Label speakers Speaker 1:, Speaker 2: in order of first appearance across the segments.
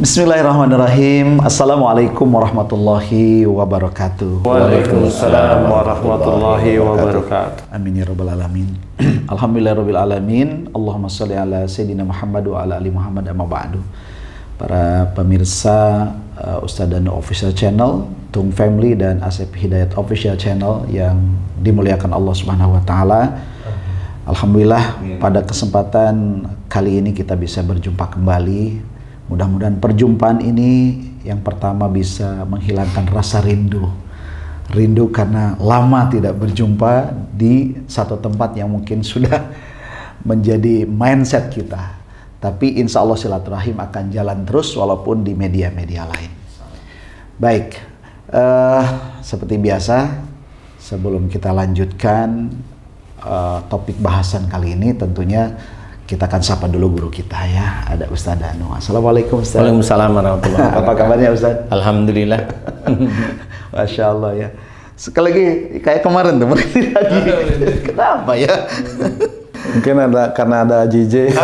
Speaker 1: Bismillahirrahmanirrahim. Assalamualaikum warahmatullahi wabarakatuh. Waalaikumsalam warahmatullahi wabarakatuh. Amin ya rabbal alamin. Alhamdulillah rabbil alamin. Allahumma shalli ala sayyidina Muhammad wa ala ali Muhammad amma ba'du. Para pemirsa uh, Ustadz dan Official Channel, Tung Family dan Asep Hidayat Official Channel yang dimuliakan Allah Subhanahu wa taala. Alhamdulillah pada kesempatan kali ini kita bisa berjumpa kembali Mudah-mudahan perjumpaan ini yang pertama bisa menghilangkan rasa rindu. Rindu karena lama tidak berjumpa di satu tempat yang mungkin sudah menjadi mindset kita. Tapi insya Allah silaturahim akan jalan terus walaupun di media-media lain. Baik, uh, seperti biasa sebelum kita lanjutkan uh, topik bahasan kali ini tentunya kita akan sapa dulu guru kita ya, ada Ustaz Danu.
Speaker 2: Assalamualaikum Ustaz. Waalaikumsalam warahmatullahi wabarakatuh. Apa kabarnya Ustaz? Alhamdulillah. Masya Allah ya.
Speaker 1: Sekali lagi kayak kemarin tuh lagi. Kenapa ya? Mungkin ada karena ada JJ. Ya.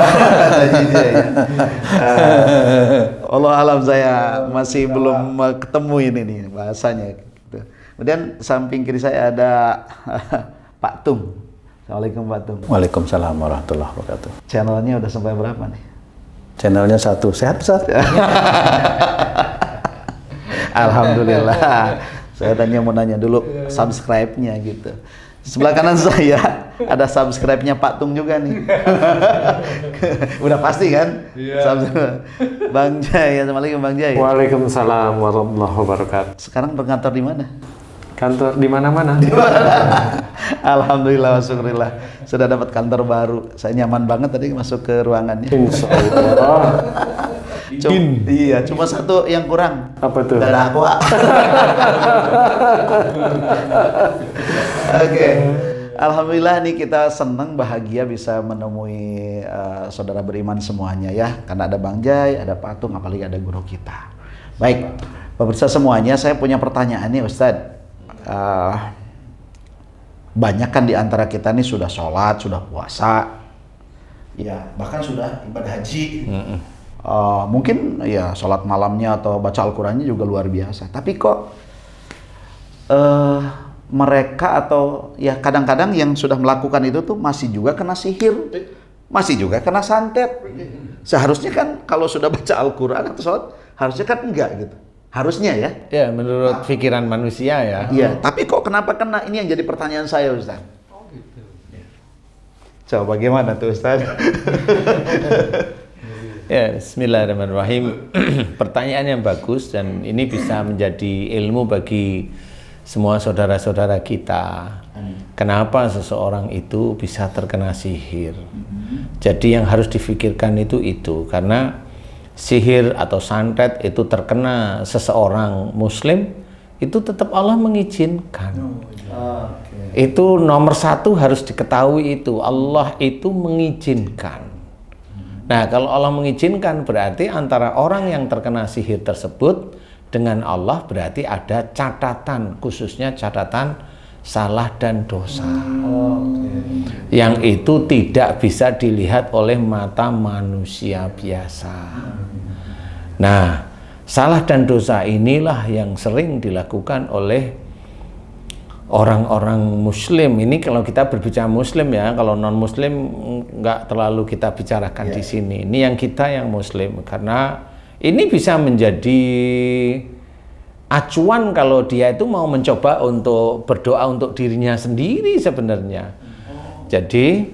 Speaker 1: Uh, Allah alam saya masih belum ketemu ini nih bahasanya. Kemudian samping kiri saya ada Pak Tung. Assalamualaikum Pak Tung. Waalaikumsalam warahmatullahi wabarakatuh. Channelnya udah sampai berapa nih? Channelnya satu. Sehat, ya. Alhamdulillah. Saya tanya mau nanya dulu subscribe-nya gitu. Sebelah kanan saya ada subscribe-nya Pak Tung juga nih. Udah pasti kan? Iya. Bang Jaya, Assalamualaikum Bang Jaya. Waalaikumsalam warahmatullahi wabarakatuh. Sekarang berkantor di mana? kantor di mana-mana. Alhamdulillah wasyukurillah sudah dapat kantor baru. Saya nyaman banget tadi masuk ke ruangannya. Cuma, iya, cuma satu yang kurang. Apa tuh? Darah aku. Oke. Okay. Alhamdulillah nih kita senang bahagia bisa menemui uh, saudara beriman semuanya ya. Karena ada Bang Jai, ada Patung, apalagi ada guru kita. Baik, pemirsa semuanya saya punya pertanyaan nih Ustadz uh, eh, banyak kan di antara kita nih sudah sholat, sudah puasa, ya bahkan sudah ibadah haji. Mm -mm. Uh, mungkin ya sholat malamnya atau baca Al-Qurannya juga luar biasa. Tapi kok uh, mereka atau ya kadang-kadang yang sudah melakukan itu tuh masih juga kena sihir, masih juga kena santet. Iya. Seharusnya kan kalau sudah baca Al-Quran atau sholat harusnya kan enggak gitu. Harusnya ya.
Speaker 2: Ya, menurut nah, pikiran manusia ya. Iya, tapi
Speaker 1: kok kenapa kena? Ini yang jadi pertanyaan saya, Ustaz. Oh gitu.
Speaker 2: Ya. Coba bagaimana tuh, Ustaz? ya, bismillahirrahmanirrahim. pertanyaan yang bagus dan ini bisa menjadi ilmu bagi semua saudara-saudara kita. Kenapa seseorang itu bisa terkena sihir? Mm-hmm. Jadi yang harus difikirkan itu itu karena sihir atau santet itu terkena seseorang muslim itu tetap Allah mengizinkan oh, iya. okay. itu nomor satu harus diketahui itu Allah itu mengizinkan hmm. nah kalau Allah mengizinkan berarti antara orang yang terkena sihir tersebut dengan Allah berarti ada catatan khususnya catatan salah dan dosa. Yang itu tidak bisa dilihat oleh mata manusia biasa. Nah, salah dan dosa inilah yang sering dilakukan oleh orang-orang muslim. Ini kalau kita berbicara muslim ya, kalau non muslim nggak terlalu kita bicarakan yeah. di iya. sini. Ini yang kita yang muslim karena ini bisa menjadi acuan kalau dia itu mau mencoba untuk berdoa untuk dirinya sendiri sebenarnya. Jadi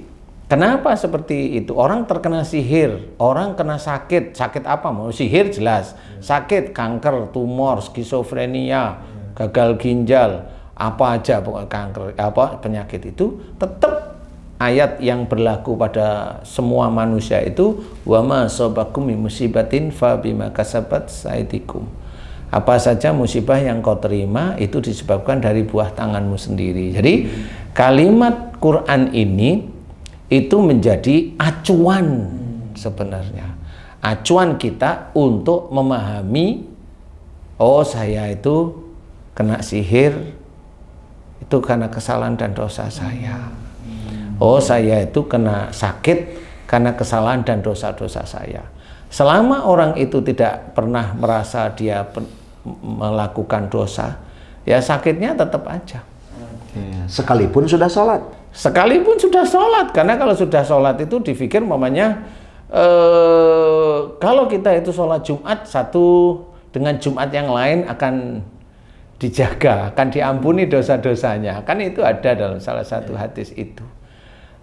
Speaker 2: kenapa seperti itu? Orang terkena sihir, orang kena sakit, sakit apa? Mau sihir jelas, sakit kanker, tumor, skizofrenia, gagal ginjal, apa aja pokoknya kanker, apa penyakit itu tetap ayat yang berlaku pada semua manusia itu wama sobakum musibatin fa bima kasabat saitikum apa saja musibah yang kau terima itu disebabkan dari buah tanganmu sendiri. Jadi kalimat Quran ini itu menjadi acuan sebenarnya. Acuan kita untuk memahami oh saya itu kena sihir itu karena kesalahan dan dosa saya. Oh saya itu kena sakit karena kesalahan dan dosa-dosa saya. Selama orang itu tidak pernah merasa dia melakukan dosa, ya sakitnya tetap aja. Sekalipun sudah sholat. Sekalipun sudah sholat, karena kalau sudah sholat itu dipikir mamanya eh, kalau kita itu sholat Jumat satu dengan Jumat yang lain akan dijaga, akan diampuni dosa-dosanya. Kan itu ada dalam salah satu iya. hadis itu.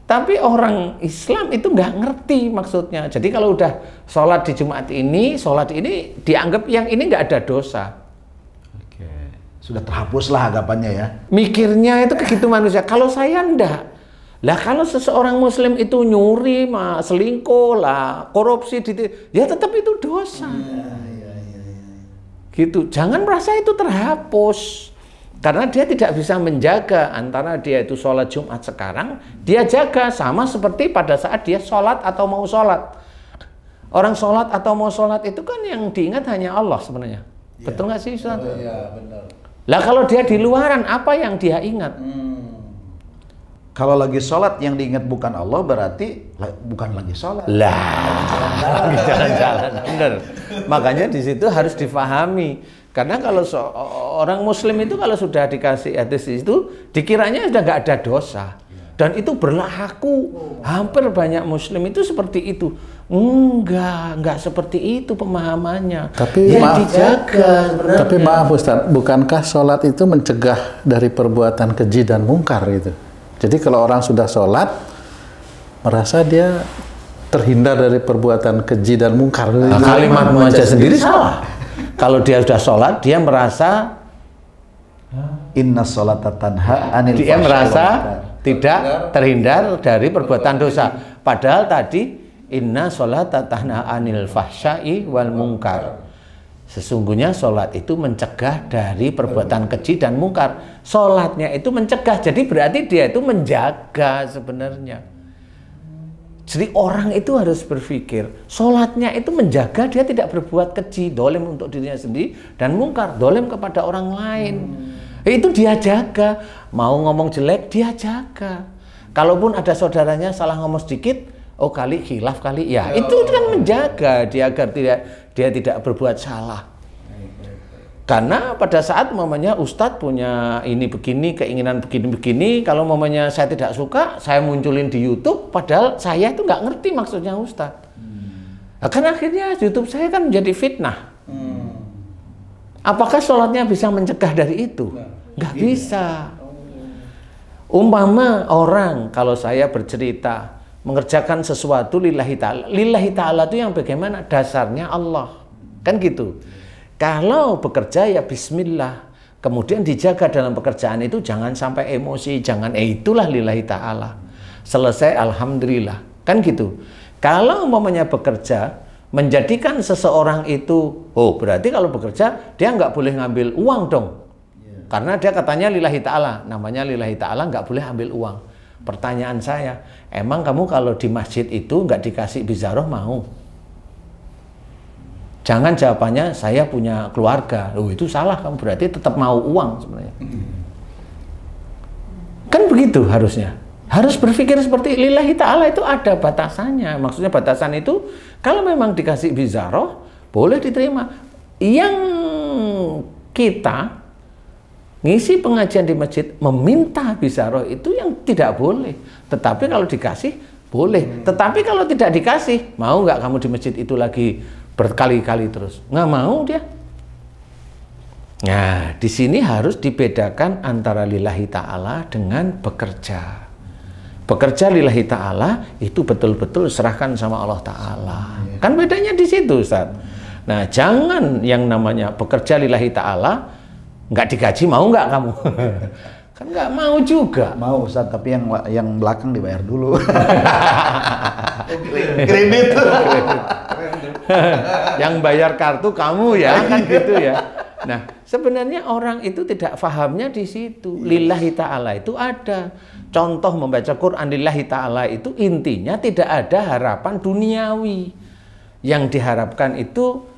Speaker 2: Tapi orang Islam itu nggak ngerti maksudnya. Jadi kalau udah sholat di Jumat ini, sholat ini dianggap yang ini nggak ada dosa.
Speaker 1: Oke, sudah terhapus lah anggapannya ya.
Speaker 2: Mikirnya itu gitu manusia. Kalau saya ndak. Lah kalau seseorang Muslim itu nyuri, mah, selingkuh lah, korupsi, ya tetap itu dosa. Ya, ya, ya, ya. Gitu. Jangan merasa itu terhapus. Karena dia tidak bisa menjaga antara dia itu sholat Jumat sekarang, dia jaga sama seperti pada saat dia sholat atau mau sholat. Orang sholat atau mau sholat itu kan yang diingat hanya Allah sebenarnya. Ya. Betul nggak sih Ustaz? Oh, iya, benar. Lah kalau dia di luaran apa yang dia ingat? Hmm. Kalau lagi sholat yang diingat bukan Allah berarti bukan lagi sholat. Lah, lagi jalan-jalan. Benar. Makanya di situ harus difahami. Karena kalau so, orang Muslim itu kalau sudah dikasih etis itu dikiranya sudah nggak ada dosa dan itu berlaku hampir banyak muslim itu seperti itu enggak enggak seperti itu pemahamannya tapi ya, maaf, dijaga Ya, tapi maaf
Speaker 1: Ustaz bukankah sholat itu mencegah dari perbuatan keji dan mungkar itu jadi kalau orang sudah sholat, merasa dia terhindar dari perbuatan keji dan mungkar. Nah, kalimat muaja sendiri salah.
Speaker 2: kalau dia sudah sholat, dia merasa Inna sholatat tanha anil Dia merasa tidak terhindar dari perbuatan dosa. Padahal tadi Inna sholatat tanha anil fahsyai wal mungkar Sesungguhnya sholat itu mencegah dari perbuatan keji dan mungkar. Sholatnya itu mencegah, jadi berarti dia itu menjaga sebenarnya. Jadi orang itu harus berpikir, sholatnya itu menjaga dia tidak berbuat keji, dolem untuk dirinya sendiri, dan mungkar, dolem kepada orang lain. Hmm. Itu dia jaga. Mau ngomong jelek, dia jaga. Kalaupun ada saudaranya salah ngomong sedikit, oh kali hilaf kali, ya, ya oh. itu kan menjaga dia agar tidak dia tidak berbuat salah karena pada saat mamanya Ustadz punya ini begini keinginan begini begini kalau mamanya saya tidak suka saya munculin di YouTube padahal saya itu nggak ngerti maksudnya Ustadz hmm. nah, karena akhirnya YouTube saya kan menjadi fitnah hmm. apakah sholatnya bisa mencegah dari itu nggak ya. bisa umpama orang kalau saya bercerita mengerjakan sesuatu lillahi ta'ala. Lillahi ta'ala itu yang bagaimana? Dasarnya Allah. Kan gitu. Kalau bekerja ya bismillah. Kemudian dijaga dalam pekerjaan itu jangan sampai emosi, jangan eh, itulah lillahi ta'ala. Selesai alhamdulillah. Kan gitu. Kalau umpamanya bekerja, menjadikan seseorang itu, oh berarti kalau bekerja dia nggak boleh ngambil uang dong. Iya. Karena dia katanya lillahi ta'ala, namanya lillahi ta'ala nggak boleh ambil uang. Pertanyaan saya, emang kamu kalau di masjid itu nggak dikasih bizaroh mau? Jangan jawabannya saya punya keluarga. Loh itu salah kamu berarti tetap mau uang sebenarnya. Kan begitu harusnya. Harus berpikir seperti lillahi ta'ala itu ada batasannya. Maksudnya batasan itu kalau memang dikasih bizaroh boleh diterima. Yang kita ngisi pengajian di masjid meminta bisaroh itu yang tidak boleh tetapi kalau dikasih boleh hmm. tetapi kalau tidak dikasih mau nggak kamu di masjid itu lagi berkali-kali terus nggak mau dia nah di sini harus dibedakan antara lillahi ta'ala dengan bekerja bekerja lillahi ta'ala itu betul-betul serahkan sama Allah ta'ala iya. kan bedanya di situ Ustaz nah jangan yang namanya bekerja lillahi ta'ala nggak digaji mau nggak kamu
Speaker 1: kan nggak mau juga mau Ustaz tapi yang yang belakang dibayar dulu
Speaker 2: kredit yang bayar kartu kamu ya iya. kan gitu ya nah sebenarnya orang itu tidak fahamnya di situ iya. lillahi ta'ala itu ada contoh membaca Quran lillahi ta'ala itu intinya tidak ada harapan duniawi yang diharapkan itu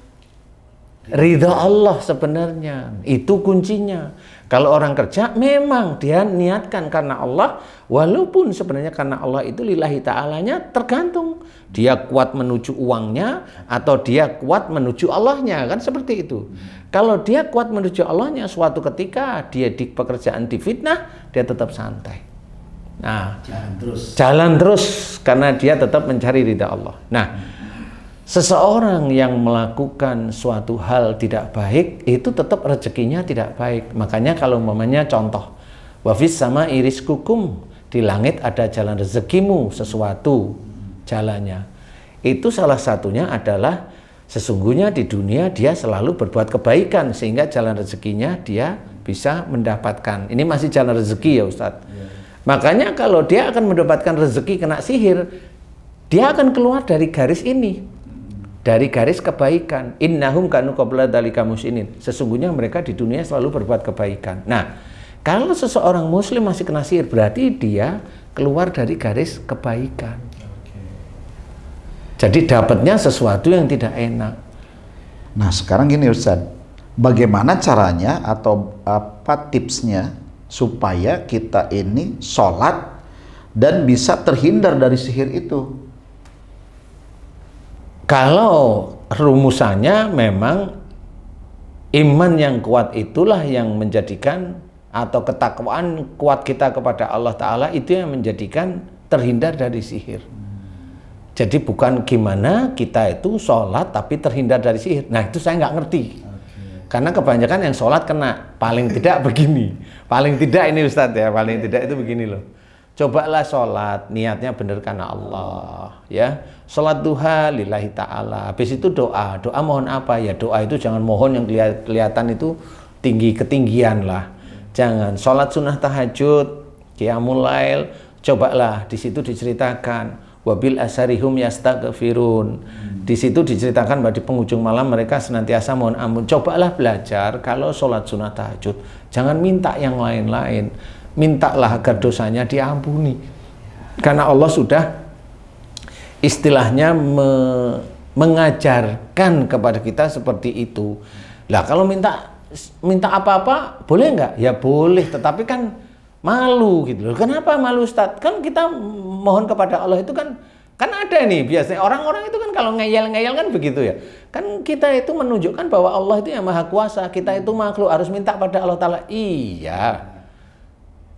Speaker 2: Ridha Allah sebenarnya itu kuncinya. Kalau orang kerja memang dia niatkan karena Allah walaupun sebenarnya karena Allah itu lillahi ta'alanya tergantung dia kuat menuju uangnya atau dia kuat menuju Allahnya kan seperti itu. Kalau dia kuat menuju Allahnya suatu ketika dia di pekerjaan difitnah dia tetap santai. Nah, jalan terus. Jalan terus karena dia tetap mencari ridha Allah. Nah, Seseorang yang melakukan suatu hal tidak baik itu tetap rezekinya tidak baik. Makanya kalau umpamanya contoh wafis sama iris kukum di langit ada jalan rezekimu sesuatu jalannya. Itu salah satunya adalah sesungguhnya di dunia dia selalu berbuat kebaikan sehingga jalan rezekinya dia bisa mendapatkan. Ini masih jalan rezeki ya Ustadz. Yeah. Makanya kalau dia akan mendapatkan rezeki kena sihir, dia akan keluar dari garis ini dari garis kebaikan. Innahum kanu qabla dzalika musinin. Sesungguhnya mereka di dunia selalu berbuat kebaikan. Nah, kalau seseorang muslim masih kena sihir berarti dia keluar dari garis kebaikan. Jadi dapatnya sesuatu yang tidak enak.
Speaker 1: Nah, sekarang gini Ustaz, bagaimana caranya atau apa tipsnya supaya kita ini sholat dan bisa terhindar dari sihir itu?
Speaker 2: Kalau rumusannya memang iman yang kuat itulah yang menjadikan atau ketakwaan kuat kita kepada Allah Ta'ala itu yang menjadikan terhindar dari sihir. Jadi bukan gimana kita itu sholat tapi terhindar dari sihir. Nah itu saya nggak ngerti. Karena kebanyakan yang sholat kena paling tidak begini. Paling tidak ini Ustadz ya, paling iya. tidak itu begini loh. Cobalah sholat, niatnya bener karena Allah, ya. Sholat duha lillahi ta'ala. Habis itu doa. Doa mohon apa? Ya doa itu jangan mohon yang kelihatan itu tinggi ketinggian lah. Jangan. Sholat sunnah tahajud, qiyamul lail, cobalah di situ diceritakan wabil asarihum yastaghfirun. Di situ diceritakan bahwa di penghujung malam mereka senantiasa mohon ampun. Cobalah belajar kalau sholat sunnah tahajud. Jangan minta yang lain-lain mintalah agar dosanya diampuni. Karena Allah sudah istilahnya me mengajarkan kepada kita seperti itu. Lah kalau minta minta apa-apa boleh nggak? Ya boleh, tetapi kan malu gitu loh. Kenapa malu Ustaz? Kan kita mohon kepada Allah itu kan Kan ada nih biasanya orang-orang itu kan kalau ngeyel-ngeyel kan begitu ya. Kan kita itu menunjukkan bahwa Allah itu yang maha kuasa, kita itu makhluk harus minta pada Allah Ta'ala. Iya,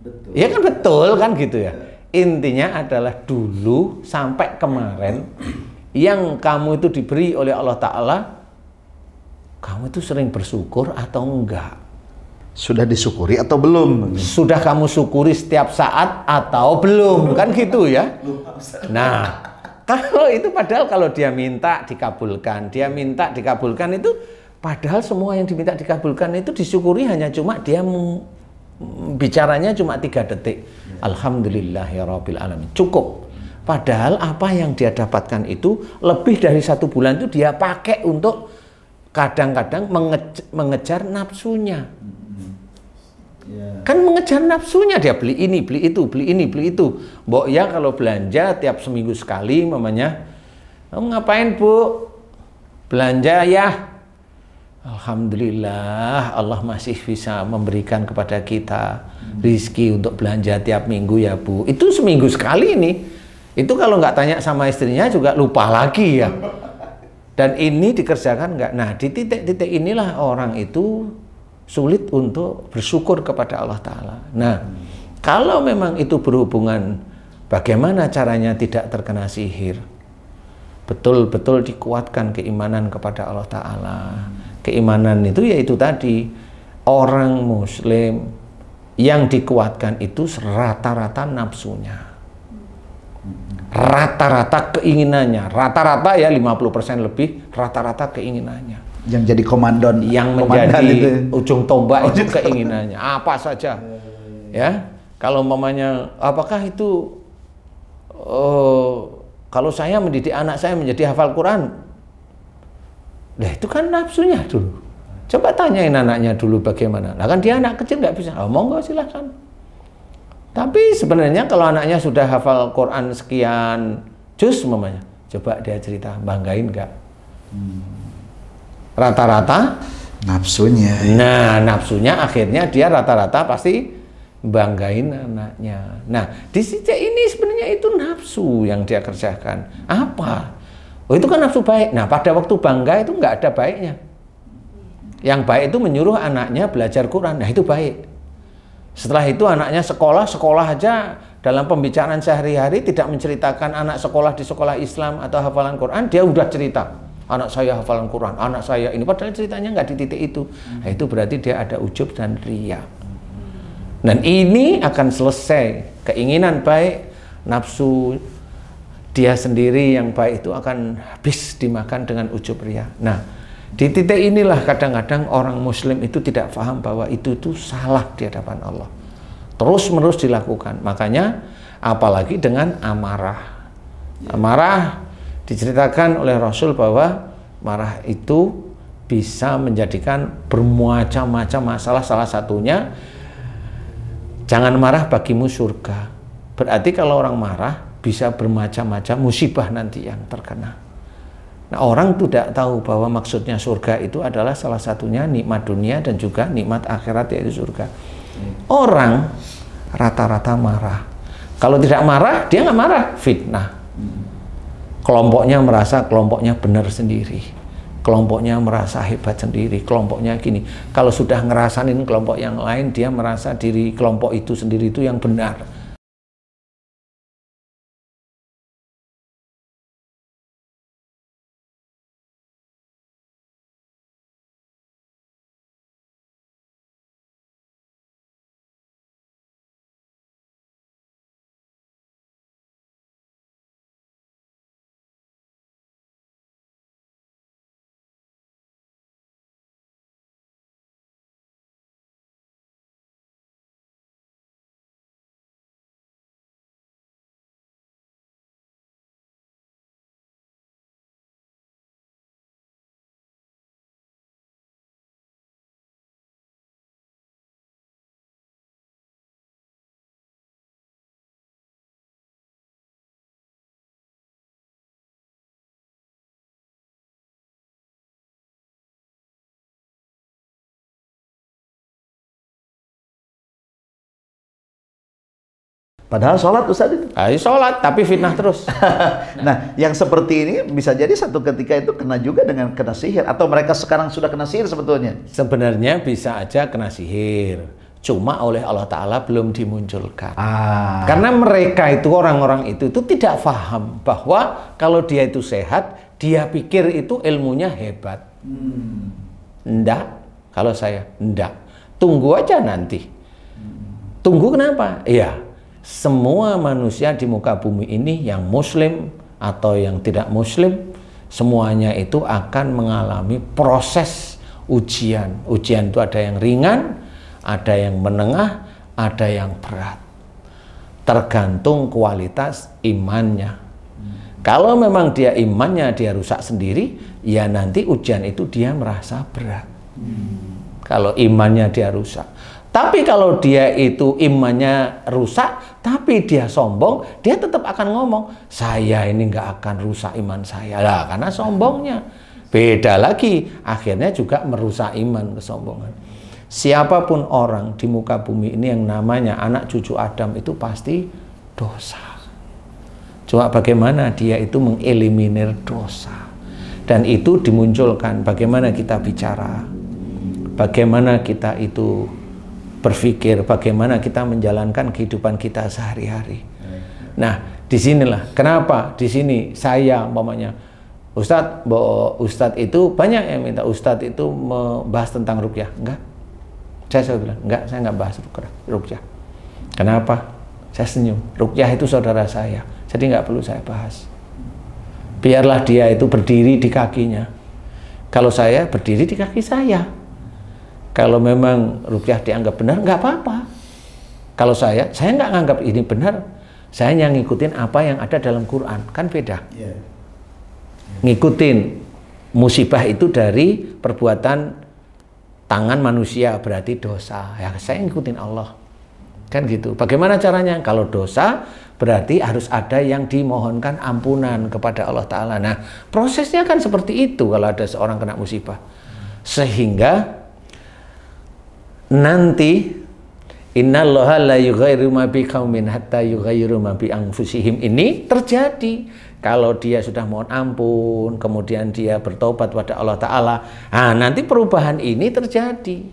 Speaker 2: Betul. Ya kan betul kan gitu ya. Intinya adalah dulu sampai kemarin yang kamu itu diberi oleh Allah Ta'ala, kamu itu sering bersyukur atau enggak? Sudah disyukuri atau belum? Sudah kamu syukuri setiap saat atau belum? Kan gitu ya. Nah, kalau itu padahal kalau dia minta dikabulkan, dia minta dikabulkan itu padahal semua yang diminta dikabulkan itu disyukuri hanya cuma dia bicaranya cuma tiga detik. Alhamdulillah ya Rabbil Alamin. Cukup. Padahal apa yang dia dapatkan itu lebih dari satu bulan itu dia pakai untuk kadang-kadang menge mengejar nafsunya. Yeah. Kan mengejar nafsunya dia beli ini, beli itu, beli ini, beli itu. Mbok ya kalau belanja tiap seminggu sekali mamanya, oh, ngapain Bu? Belanja ya. Alhamdulillah Allah masih bisa memberikan kepada kita rizki untuk belanja tiap minggu ya Bu. Itu seminggu sekali ini. Itu kalau nggak tanya sama istrinya juga lupa lagi ya. Dan ini dikerjakan nggak? Nah di titik-titik inilah orang itu sulit untuk bersyukur kepada Allah Ta'ala. Nah kalau memang itu berhubungan bagaimana caranya tidak terkena sihir, betul-betul dikuatkan keimanan kepada Allah Ta'ala. Hmm keimanan itu yaitu tadi orang muslim yang dikuatkan itu rata-rata nafsunya rata-rata keinginannya rata-rata ya 50% lebih rata-rata keinginannya
Speaker 1: yang jadi komandan,
Speaker 2: yang komandan menjadi itu. ujung tombak itu keinginannya apa saja ya kalau mamanya apakah itu uh, kalau saya mendidik anak saya menjadi hafal Quran Nah itu kan nafsunya dulu. Coba tanyain anaknya dulu bagaimana. Nah kan dia anak kecil nggak bisa. Oh, monggo silahkan. Tapi sebenarnya kalau anaknya sudah hafal Quran sekian juz mamanya, coba dia cerita banggain nggak? Hmm. Rata-rata nafsunya. Nah nafsunya akhirnya dia rata-rata pasti banggain anaknya. Nah di sisi ini sebenarnya itu nafsu yang dia kerjakan. Apa? Oh itu kan nafsu baik. Nah pada waktu bangga itu nggak ada baiknya. Yang baik itu menyuruh anaknya belajar Quran. Nah itu baik. Setelah itu anaknya sekolah, sekolah aja dalam pembicaraan sehari-hari tidak menceritakan anak sekolah di sekolah Islam atau hafalan Quran, dia udah cerita. Anak saya hafalan Quran, anak saya ini. Padahal ceritanya nggak di titik itu. Nah, itu berarti dia ada ujub dan ria. Dan ini akan selesai. Keinginan baik, nafsu dia sendiri yang baik itu akan habis dimakan dengan ujub ria. Nah, di titik inilah kadang-kadang orang muslim itu tidak paham bahwa itu itu salah di hadapan Allah. Terus-menerus dilakukan. Makanya apalagi dengan amarah. Ya. Amarah diceritakan oleh Rasul bahwa marah itu bisa menjadikan bermacam-macam masalah salah satunya jangan marah bagimu surga. Berarti kalau orang marah bisa bermacam-macam musibah nanti yang terkena. Nah, orang tidak tahu bahwa maksudnya surga itu adalah salah satunya nikmat dunia dan juga nikmat akhirat yaitu surga. Orang rata-rata marah. Kalau tidak marah, dia nggak marah, fitnah. Kelompoknya merasa kelompoknya benar sendiri. Kelompoknya merasa hebat sendiri, kelompoknya gini. Kalau sudah ngerasain kelompok yang lain, dia merasa diri kelompok itu sendiri itu yang benar
Speaker 1: Padahal sholat Ustaz itu. Ayo ah, iya, sholat, tapi fitnah terus. nah, yang seperti ini bisa jadi satu ketika itu kena juga dengan kena sihir. Atau mereka sekarang sudah kena sihir
Speaker 2: sebetulnya? Sebenarnya bisa aja kena sihir. Cuma oleh Allah Ta'ala belum dimunculkan. Ah. Karena mereka itu, orang-orang itu, itu tidak paham bahwa kalau dia itu sehat, dia pikir itu ilmunya hebat.
Speaker 1: Hmm.
Speaker 2: Kalau saya, ndak. Tunggu aja nanti. Hmm. Tunggu kenapa? Iya, semua manusia di muka bumi ini yang muslim atau yang tidak muslim semuanya itu akan mengalami proses ujian. Ujian itu ada yang ringan, ada yang menengah, ada yang berat. Tergantung kualitas imannya. Kalau memang dia imannya dia rusak sendiri, ya nanti ujian itu dia merasa berat. Hmm. Kalau imannya dia rusak. Tapi kalau dia itu imannya rusak, tapi dia sombong, dia tetap akan ngomong, saya ini nggak akan rusak iman saya lah, karena sombongnya. Beda lagi, akhirnya juga merusak iman kesombongan. Siapapun orang di muka bumi ini yang namanya anak cucu Adam itu pasti dosa. Coba bagaimana dia itu mengeliminir dosa. Dan itu dimunculkan bagaimana kita bicara, bagaimana kita itu berpikir bagaimana kita menjalankan kehidupan kita sehari-hari. Nah, disinilah kenapa di sini saya umpamanya Ustadz, bahwa Ustadz itu banyak yang minta Ustad itu membahas tentang rukyah. Enggak. Saya selalu bilang, enggak, saya enggak bahas rukyah. Kenapa? Saya senyum. Rukyah itu saudara saya. Jadi enggak perlu saya bahas. Biarlah dia itu berdiri di kakinya. Kalau saya berdiri di kaki saya, kalau memang rupiah dianggap benar, nggak apa-apa. Kalau saya, saya nggak nganggap ini benar. Saya hanya ngikutin apa yang ada dalam Quran. Kan beda. Yeah. Yeah. Ngikutin musibah itu dari perbuatan tangan manusia berarti dosa. Ya saya ngikutin Allah. Kan gitu. Bagaimana caranya? Kalau dosa berarti harus ada yang dimohonkan ampunan kepada Allah Ta'ala. Nah prosesnya kan seperti itu kalau ada seorang kena musibah. Sehingga nanti Innallaha la yughayyiru ma bi qaumin hatta yughayyiru ma bi anfusihim ini terjadi kalau dia sudah mohon ampun kemudian dia bertobat pada Allah taala ah nanti perubahan ini terjadi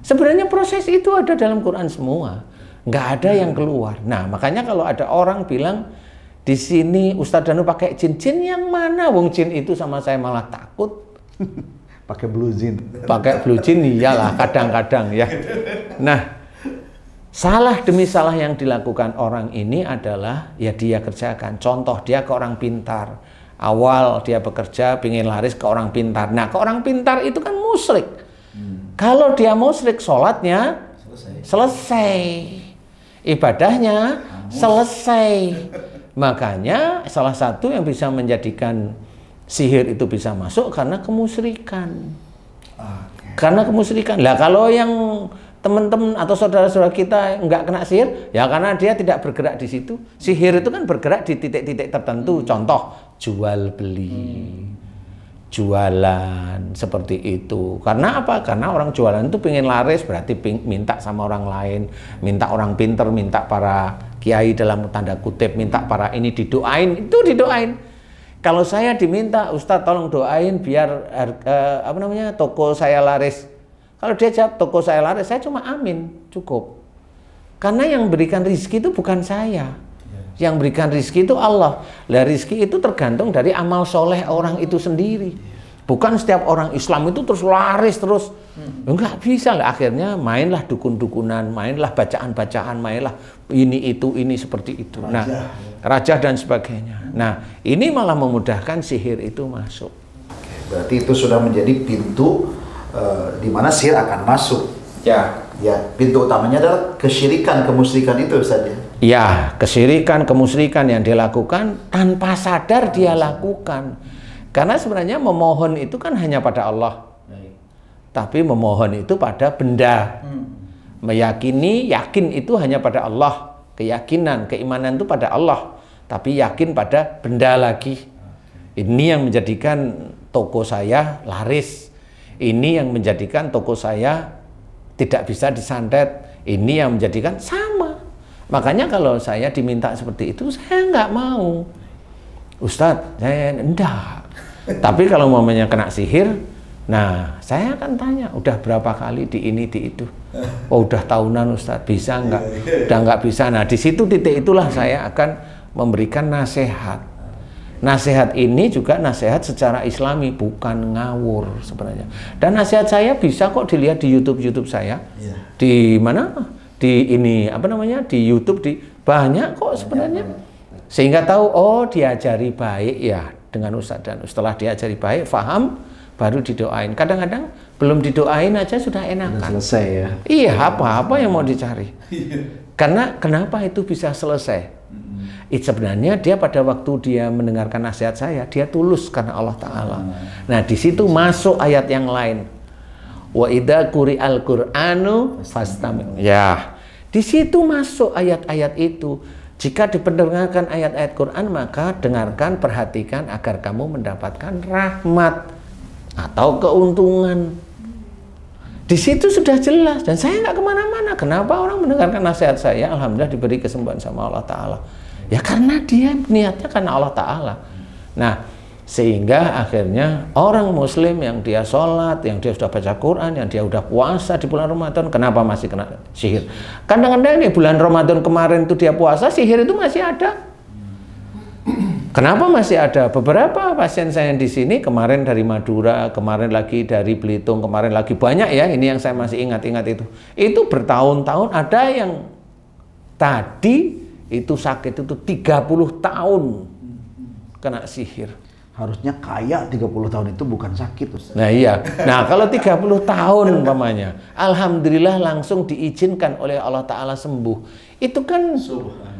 Speaker 2: sebenarnya proses itu ada dalam Quran semua nggak ada yang keluar nah makanya kalau ada orang bilang di sini Ustadz Danu pakai cincin yang mana wong jin itu sama saya malah takut pakai blue jean. Pakai blue jean iyalah kadang-kadang ya. Nah, salah demi salah yang dilakukan orang ini adalah ya dia kerjakan. Contoh dia ke orang pintar. Awal dia bekerja pingin laris ke orang pintar. Nah, ke orang pintar itu kan musrik. Hmm. Kalau dia musrik, sholatnya selesai. selesai. Ibadahnya Amus. selesai. Makanya salah satu yang bisa menjadikan sihir itu bisa masuk karena kemusyrikan. Karena kemusyrikan. Lah kalau yang teman-teman atau saudara-saudara kita nggak kena sihir, ya karena dia tidak bergerak di situ. Sihir itu kan bergerak di titik-titik tertentu. Hmm. Contoh jual beli. Hmm. jualan seperti itu. Karena apa? Karena orang jualan itu pengen laris berarti ping, minta sama orang lain, minta orang pinter, minta para kiai dalam tanda kutip, minta para ini didoain, itu didoain. Kalau saya diminta, Ustadz tolong doain biar harga, eh, apa namanya toko saya laris. Kalau dia jawab toko saya laris, saya cuma amin, cukup. Karena yang berikan rizki itu bukan saya. Iya. Yang berikan rizki itu Allah. Lah rizki itu tergantung dari amal soleh orang itu sendiri. Iya. Bukan setiap orang Islam itu terus laris terus. Enggak hmm. bisa lah. Akhirnya mainlah dukun-dukunan, mainlah bacaan-bacaan, mainlah ini itu, ini seperti itu. Nah, raja dan sebagainya. Nah, ini malah memudahkan sihir itu masuk.
Speaker 1: berarti itu sudah menjadi pintu uh, di mana sihir akan masuk. Ya. Ya, pintu utamanya adalah kesyirikan, kemusyrikan
Speaker 2: itu saja. Ya? ya, kesyirikan, kemusyrikan yang dilakukan tanpa sadar dia lakukan. Karena sebenarnya memohon itu kan hanya pada Allah. Tapi memohon itu pada benda. Hmm. Meyakini, yakin itu hanya pada Allah keyakinan keimanan itu pada Allah tapi yakin pada benda lagi ini yang menjadikan toko saya laris ini yang menjadikan toko saya tidak bisa disantet ini yang menjadikan sama makanya kalau saya diminta seperti itu saya nggak mau Ustadz saya enggak tapi kalau mamanya kena sihir Nah, saya akan tanya, udah berapa kali di ini di itu? Oh, udah tahunan Ustaz, bisa enggak? Udah enggak bisa. Nah, di situ titik itulah saya akan memberikan nasihat. Nasihat ini juga nasihat secara islami, bukan ngawur sebenarnya. Dan nasihat saya bisa kok dilihat di YouTube-YouTube saya. Iya. Di mana? Di ini, apa namanya? Di YouTube, di banyak kok sebenarnya. Sehingga tahu, oh diajari baik ya dengan Ustaz. Dan setelah diajari baik, faham, baru didoain. Kadang-kadang belum didoain aja sudah enak. Selesai ya. Iya, apa-apa yang mau dicari. Iya. Karena kenapa itu bisa selesai? It sebenarnya dia pada waktu dia mendengarkan nasihat saya, dia tulus karena Allah Taala. Nah, di situ masuk ayat yang lain. Wa kuri al qur'anu Ya. Di situ masuk ayat-ayat itu. Jika diperdengarkan ayat-ayat Quran, maka dengarkan, perhatikan agar kamu mendapatkan rahmat atau keuntungan. Di situ sudah jelas dan saya nggak kemana-mana. Kenapa orang mendengarkan nasihat saya? Alhamdulillah diberi kesembuhan sama Allah Taala. Ya karena dia niatnya karena Allah Taala. Nah sehingga akhirnya orang Muslim yang dia sholat, yang dia sudah baca Quran, yang dia sudah puasa di bulan Ramadan, kenapa masih kena sihir? Kadang-kadang di bulan Ramadan kemarin itu dia puasa, sihir itu masih ada. Kenapa masih ada beberapa pasien saya di sini kemarin dari Madura, kemarin lagi dari Belitung, kemarin lagi banyak ya ini yang saya masih ingat-ingat itu. Itu bertahun-tahun ada yang tadi itu sakit itu 30 tahun kena sihir. Harusnya kaya 30 tahun itu bukan sakit. Ustaz. Nah iya. Nah kalau 30 tahun umpamanya, Alhamdulillah langsung diizinkan oleh Allah Ta'ala sembuh. Itu kan Subhan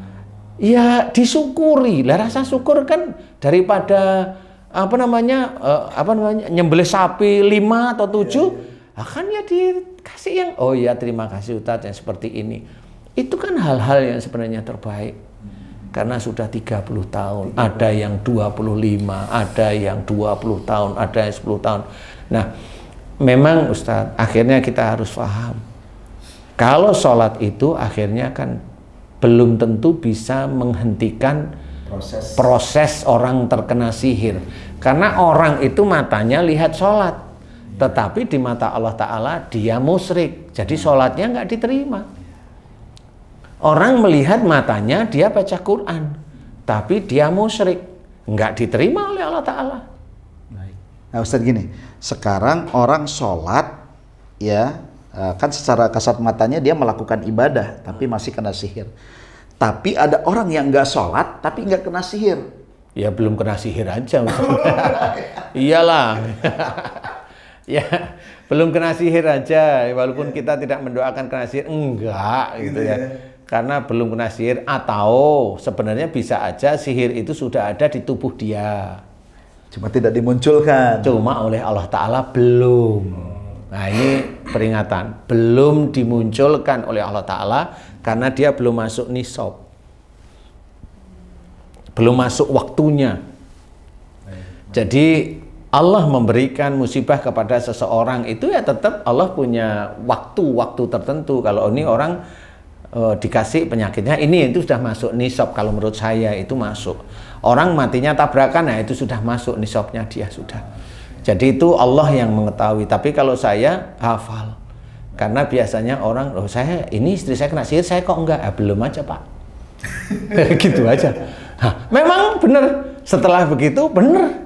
Speaker 2: ya disyukuri lah rasa syukur kan daripada apa namanya uh, apa namanya nyembelih sapi lima atau tujuh yeah, iya, iya. yeah. akan ya dikasih yang oh ya terima kasih Ustadz yang seperti ini itu kan hal-hal yang sebenarnya terbaik karena sudah 30 tahun, 30. ada yang 25, ada yang 20 tahun, ada yang 10 tahun. Nah, memang Ustadz, akhirnya kita harus paham. Kalau sholat itu akhirnya kan belum tentu bisa menghentikan proses, proses orang terkena sihir. Karena orang itu matanya lihat sholat, tetapi di mata Allah Ta'ala dia musrik jadi sholatnya nggak diterima. Orang melihat matanya dia baca Quran, tapi dia musyrik, nggak diterima oleh Allah Ta'ala. Nah Ustadz gini, sekarang orang sholat
Speaker 1: ya Eh, kan secara kasat matanya dia melakukan ibadah tapi masih kena sihir. Tapi ada orang yang nggak sholat tapi nggak kena sihir. Ya belum kena sihir
Speaker 2: aja. Iyalah. ya belum kena sihir aja walaupun yeah. kita tidak mendoakan kena sihir enggak gitu, gitu ya. ya. Karena belum kena sihir atau sebenarnya bisa aja sihir itu sudah ada di tubuh dia. Cuma tidak dimunculkan. Cuma oleh Allah Ta'ala belum. Nah ini peringatan belum dimunculkan oleh Allah Ta'ala karena dia belum masuk nisab belum masuk waktunya jadi Allah memberikan musibah kepada seseorang itu ya tetap Allah punya waktu-waktu tertentu kalau ini orang e, dikasih penyakitnya ini itu sudah masuk nisab kalau menurut saya itu masuk orang matinya tabrakan ya itu sudah masuk nisabnya dia sudah jadi itu Allah yang mengetahui. Tapi kalau saya hafal. Karena biasanya orang, loh saya ini istri saya kena sihir, saya kok enggak? Ah, belum aja pak. gitu aja. Nah, memang benar. Setelah begitu benar.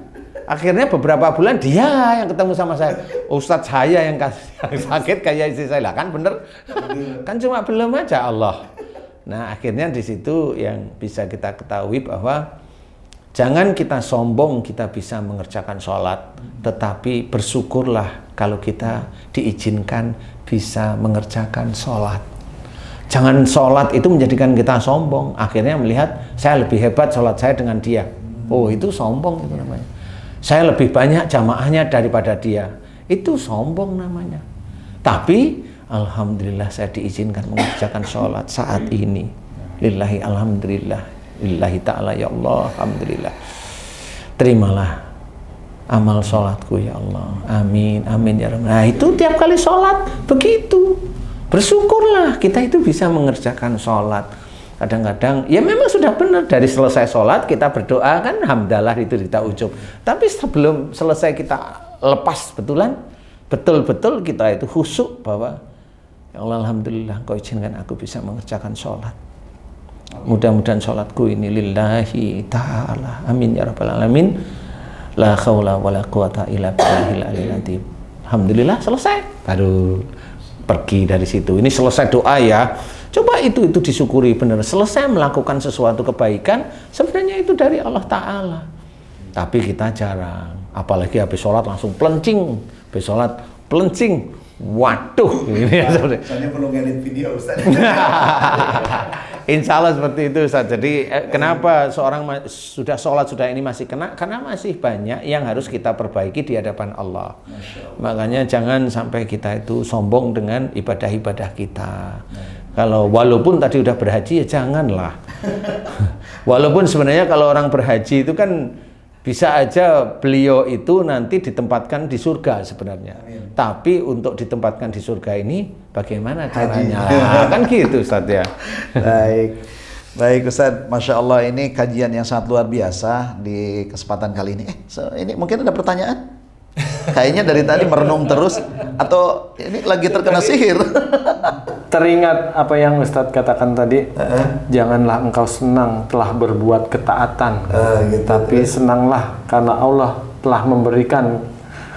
Speaker 2: Akhirnya beberapa bulan dia yang ketemu sama saya. Ustadz saya yang, yang sakit kayak istri saya. Lah kan benar. kan cuma belum aja Allah. Nah akhirnya di situ yang bisa kita ketahui bahwa Jangan kita sombong kita bisa mengerjakan sholat, tetapi bersyukurlah kalau kita diizinkan bisa mengerjakan sholat. Jangan sholat itu menjadikan kita sombong. Akhirnya melihat saya lebih hebat sholat saya dengan dia. Oh itu sombong itu namanya. Saya lebih banyak jamaahnya daripada dia. Itu sombong namanya. Tapi Alhamdulillah saya diizinkan mengerjakan sholat saat ini. Lillahi Alhamdulillah lillahi ta'ala ya Allah Alhamdulillah terimalah amal sholatku ya Allah amin amin ya Rabbal nah itu tiap kali sholat begitu bersyukurlah kita itu bisa mengerjakan sholat kadang-kadang ya memang sudah benar dari selesai sholat kita berdoa kan alhamdulillah itu kita ucap tapi sebelum selesai kita lepas betulan betul-betul kita itu husuk bahwa ya Allah Alhamdulillah kau izinkan aku bisa mengerjakan sholat Mudah-mudahan sholatku ini lillahi ta'ala. Amin ya rabbal alamin. La khawla wa la quwata illa billahil Alhamdulillah selesai. Baru pergi dari situ. Ini selesai doa ya. Coba itu itu disyukuri benar. Selesai melakukan sesuatu kebaikan, sebenarnya itu dari Allah Ta'ala. Tapi kita jarang. Apalagi habis sholat langsung pelencing. Habis sholat pelencing Waduh, ini ya Soalnya
Speaker 1: perlu ngedit video Ustaz.
Speaker 2: Insya Allah seperti itu Ustaz. Jadi eh, kenapa seorang sudah sholat sudah ini masih kena? Karena masih banyak yang harus kita perbaiki di hadapan Allah. Allah. Makanya jangan sampai kita itu sombong dengan ibadah-ibadah kita. Ya. Kalau walaupun tadi sudah berhaji ya janganlah. walaupun sebenarnya kalau orang berhaji itu kan bisa aja beliau itu nanti ditempatkan di surga sebenarnya. Amin. Tapi untuk ditempatkan di surga ini bagaimana caranya? Nah, kan gitu Ustaz ya.
Speaker 1: Baik. Baik Ustaz, Masya Allah ini kajian yang sangat luar biasa di kesempatan kali ini. Eh, so, ini mungkin ada pertanyaan? Kayaknya dari tadi merenung terus atau ini lagi terkena sihir?
Speaker 2: teringat apa yang Ustadz katakan tadi, uh-huh. janganlah engkau senang telah berbuat ketaatan, uh, gitu, tapi gitu. senanglah karena Allah telah memberikan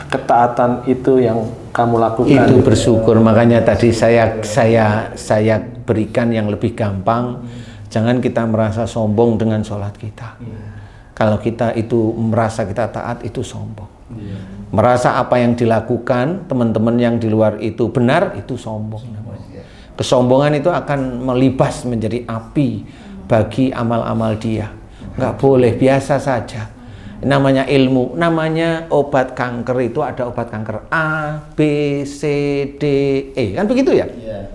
Speaker 2: ketaatan itu yang kamu lakukan. Itu bersyukur. Makanya tadi saya saya saya berikan yang lebih gampang. Jangan kita merasa sombong dengan sholat kita. Yeah. Kalau kita itu merasa kita taat itu sombong. Yeah. Merasa apa yang dilakukan teman-teman yang di luar itu benar itu sombong. Kesombongan itu akan melibas menjadi api bagi amal-amal dia. Nggak boleh, biasa saja. Namanya ilmu, namanya obat kanker itu ada obat kanker A, B, C, D, E. Kan begitu ya? Iya.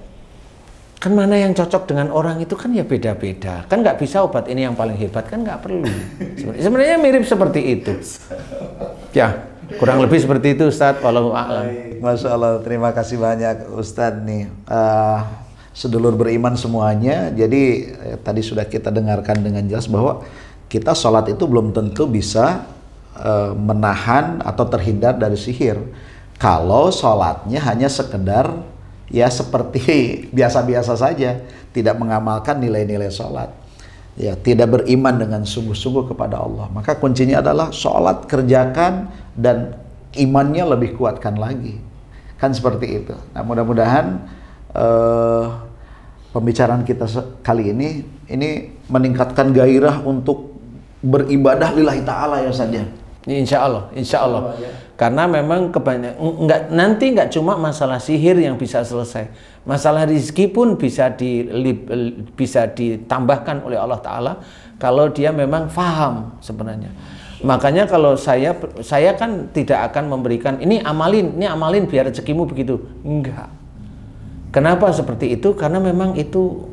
Speaker 2: Kan mana yang cocok dengan orang itu kan ya beda-beda. Kan nggak bisa obat ini yang paling hebat, kan nggak perlu. Sebenarnya mirip seperti itu. Ya. Kurang lebih seperti itu Ustadz, walau a'lam. Masya Allah,
Speaker 1: terima kasih banyak Ustadz nih. Uh, sedulur beriman semuanya, jadi eh, tadi sudah kita dengarkan dengan jelas bahwa kita sholat itu belum tentu bisa uh, menahan atau terhindar dari sihir. Kalau sholatnya hanya sekedar ya seperti biasa-biasa saja, tidak mengamalkan nilai-nilai sholat ya tidak beriman dengan sungguh-sungguh kepada Allah maka kuncinya adalah sholat kerjakan dan imannya lebih kuatkan lagi kan seperti itu nah mudah-mudahan uh, pembicaraan kita kali
Speaker 2: ini ini meningkatkan gairah untuk beribadah lillahi ta'ala ya saja ya. insya Allah insya Allah ya karena memang kebanyakan enggak nanti nggak cuma masalah sihir yang bisa selesai masalah rizki pun bisa di bisa ditambahkan oleh Allah Taala kalau dia memang faham sebenarnya makanya kalau saya saya kan tidak akan memberikan ini amalin ini amalin biar rezekimu begitu enggak kenapa seperti itu karena memang itu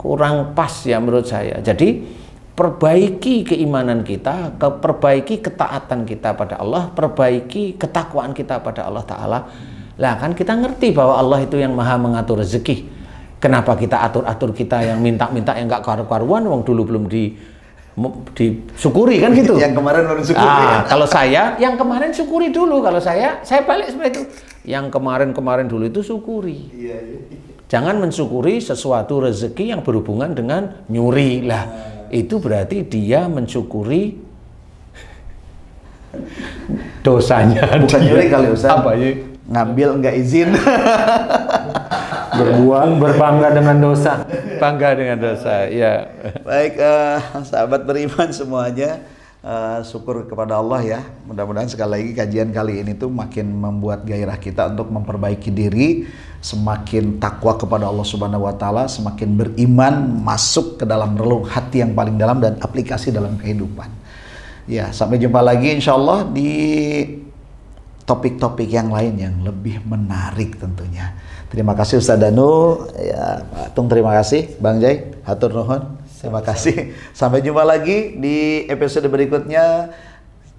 Speaker 2: kurang pas ya menurut saya jadi perbaiki keimanan kita, perbaiki ketaatan kita pada Allah, perbaiki ketakwaan kita pada Allah Ta'ala. Lah kan kita ngerti bahwa Allah itu yang maha mengatur rezeki. Kenapa kita atur-atur kita yang minta-minta yang gak karu-karuan, wong dulu belum di disyukuri kan gitu. Yang kemarin baru syukuri. Ah, Kalau saya, yang kemarin syukuri dulu. Kalau saya, saya balik seperti itu. Yang kemarin-kemarin dulu itu syukuri. Iya, iya. Jangan mensyukuri sesuatu rezeki yang berhubungan dengan nyuri lah itu berarti dia mensyukuri dosanya. Bukan dia. kali Ustaz. Apa ya? Ngambil nggak izin. Berbuang berbangga dengan dosa. Bangga dengan
Speaker 1: dosa, ya. Baik, uh, sahabat beriman semuanya. Uh, syukur kepada Allah ya. Mudah-mudahan sekali lagi kajian kali ini tuh makin membuat gairah kita untuk memperbaiki diri, semakin takwa kepada Allah Subhanahu wa taala, semakin beriman masuk ke dalam relung hati yang paling dalam dan aplikasi dalam kehidupan. Ya, sampai jumpa lagi Insya Allah di topik-topik yang lain yang lebih menarik tentunya. Terima kasih Ustaz Danu, ya Pak Tung terima kasih, Bang Jai, hatur nuhun. Terima kasih. Sampai jumpa lagi di episode berikutnya.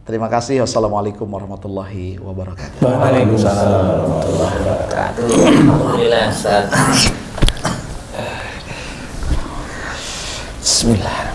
Speaker 1: Terima kasih. Wassalamualaikum warahmatullahi wabarakatuh. Waalaikumsalam warahmatullahi
Speaker 2: wabarakatuh. Alhamdulillah.
Speaker 1: Bismillah.